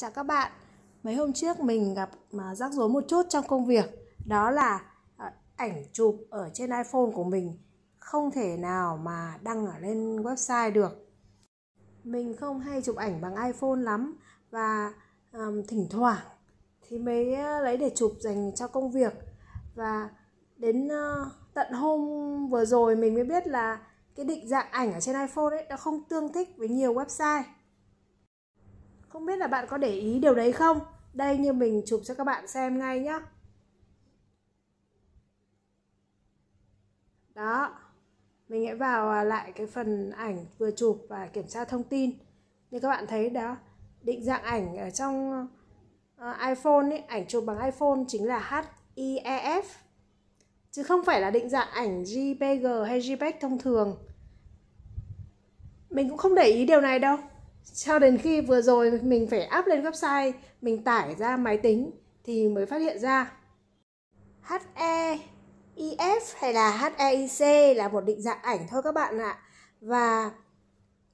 Chào các bạn. Mấy hôm trước mình gặp mà rắc rối một chút trong công việc, đó là à, ảnh chụp ở trên iPhone của mình không thể nào mà đăng ở lên website được. Mình không hay chụp ảnh bằng iPhone lắm và um, thỉnh thoảng thì mới à, lấy để chụp dành cho công việc và đến uh, tận hôm vừa rồi mình mới biết là cái định dạng ảnh ở trên iPhone ấy đã không tương thích với nhiều website biết là bạn có để ý điều đấy không đây như mình chụp cho các bạn xem ngay nhé. đó mình hãy vào à, lại cái phần ảnh vừa chụp và kiểm tra thông tin như các bạn thấy đó định dạng ảnh ở trong ờ, iPhone ấy, ảnh chụp bằng iPhone chính là HIEF chứ không phải là định dạng ảnh JPG hay JPEG thông thường mình cũng không để ý điều này đâu cho đến khi vừa rồi mình phải up lên website mình tải ra máy tính thì mới phát hiện ra HEIF hay là HEIC là một định dạng ảnh thôi các bạn ạ và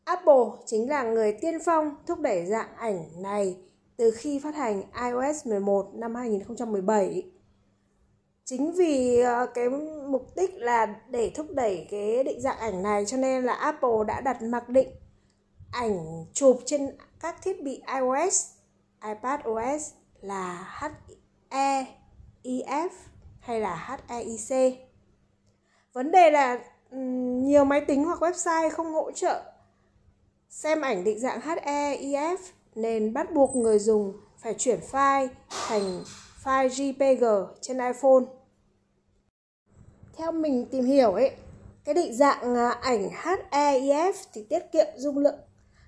Apple chính là người tiên phong thúc đẩy dạng ảnh này từ khi phát hành iOS 11 năm 2017 chính vì ờ, cái mục đích là để thúc đẩy cái định dạng ảnh này cho nên là Apple đã đặt mặc định ảnh chụp trên các thiết bị iOS, iPadOS là HEIF hay là HEIC. Vấn đề là nhiều máy tính hoặc website không hỗ trợ xem ảnh định dạng HEIF nên bắt buộc người dùng phải chuyển file thành file JPG trên iPhone. Theo mình tìm hiểu ấy, cái định dạng à, ảnh HEIF thì tiết kiệm dung lượng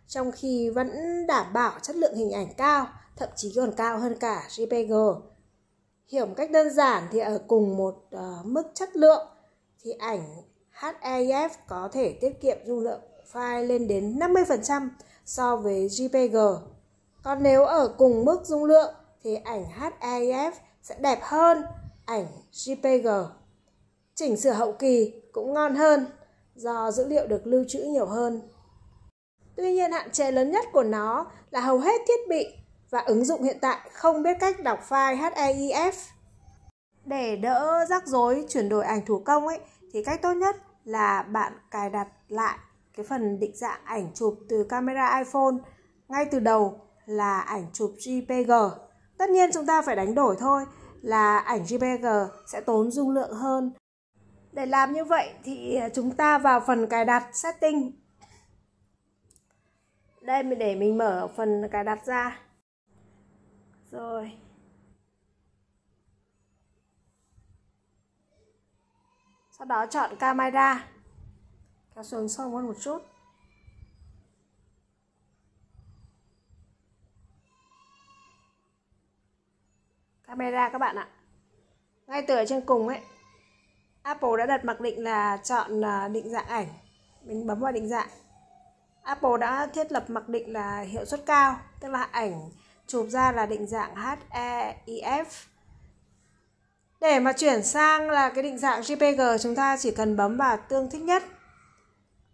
trong khi vẫn đảm bảo chất lượng hình ảnh cao, thậm chí còn cao hơn cả JPEG Hiểu một cách đơn giản thì ở cùng một uh, mức chất lượng thì ảnh HEIF có thể tiết kiệm dung lượng file lên đến 50% so với JPEG Còn nếu ở cùng mức dung lượng thì ảnh HEIF sẽ đẹp hơn ảnh JPEG Chỉnh sửa hậu kỳ cũng ngon hơn do dữ liệu được lưu trữ nhiều hơn Tuy nhiên hạn chế lớn nhất của nó là hầu hết thiết bị và ứng dụng hiện tại không biết cách đọc file HEIF. Để đỡ rắc rối chuyển đổi ảnh thủ công ấy thì cách tốt nhất là bạn cài đặt lại cái phần định dạng ảnh chụp từ camera iPhone ngay từ đầu là ảnh chụp JPG. Tất nhiên chúng ta phải đánh đổi thôi là ảnh JPG sẽ tốn dung lượng hơn. Để làm như vậy thì chúng ta vào phần cài đặt setting đây mình để mình mở phần cài đặt ra rồi sau đó chọn camera kéo xuống sâu hơn một chút camera các bạn ạ ngay từ ở trên cùng ấy Apple đã đặt mặc định là chọn à, định dạng ảnh mình bấm vào định dạng Apple đã thiết lập mặc định là hiệu suất cao, tức là ảnh chụp ra là định dạng HEIF. Để mà chuyển sang là cái định dạng JPG chúng ta chỉ cần bấm vào tương thích nhất.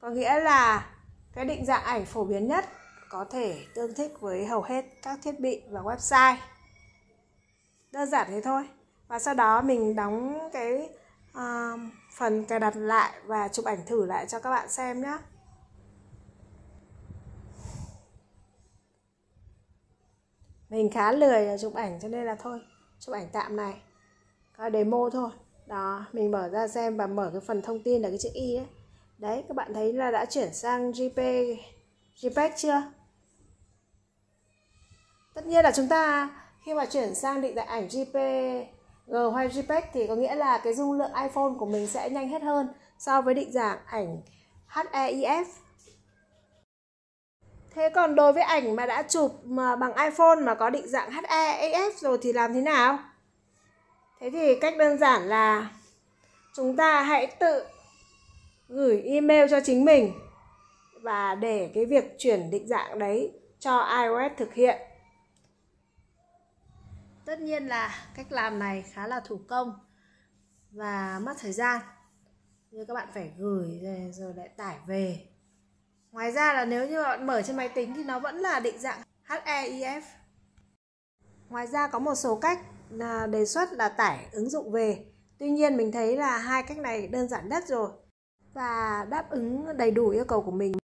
Có nghĩa là cái định dạng ảnh phổ biến nhất có thể tương thích với hầu hết các thiết bị và website. Đơn giản thế thôi. Và sau đó mình đóng cái uh, phần cài đặt lại và chụp ảnh thử lại cho các bạn xem nhé. mình khá lười chụp ảnh cho nên là thôi chụp ảnh tạm này có demo thôi đó mình mở ra xem và mở cái phần thông tin là cái chữ y ấy đấy các bạn thấy là đã chuyển sang jpeg jpeg e chưa tất nhiên là chúng ta khi mà chuyển sang định dạng ảnh jpeg hoặc jpeg e thì có nghĩa là cái dung lượng iphone của mình sẽ nhanh hết hơn so với định dạng ảnh heif Thế còn đối với ảnh mà đã chụp mà bằng iPhone mà có định dạng heif rồi thì làm thế nào? Thế thì cách đơn giản là chúng ta hãy tự gửi email cho chính mình và để cái việc chuyển định dạng đấy cho iOS thực hiện. Tất nhiên là cách làm này khá là thủ công và mất thời gian. Như các bạn phải gửi rồi lại tải về Ngoài ra là nếu như bạn mở trên máy tính thì nó vẫn là định dạng HEIF. Ngoài ra có một số cách là đề xuất là tải ứng dụng về. Tuy nhiên mình thấy là hai cách này đơn giản nhất rồi và đáp ứng đầy đủ yêu cầu của mình.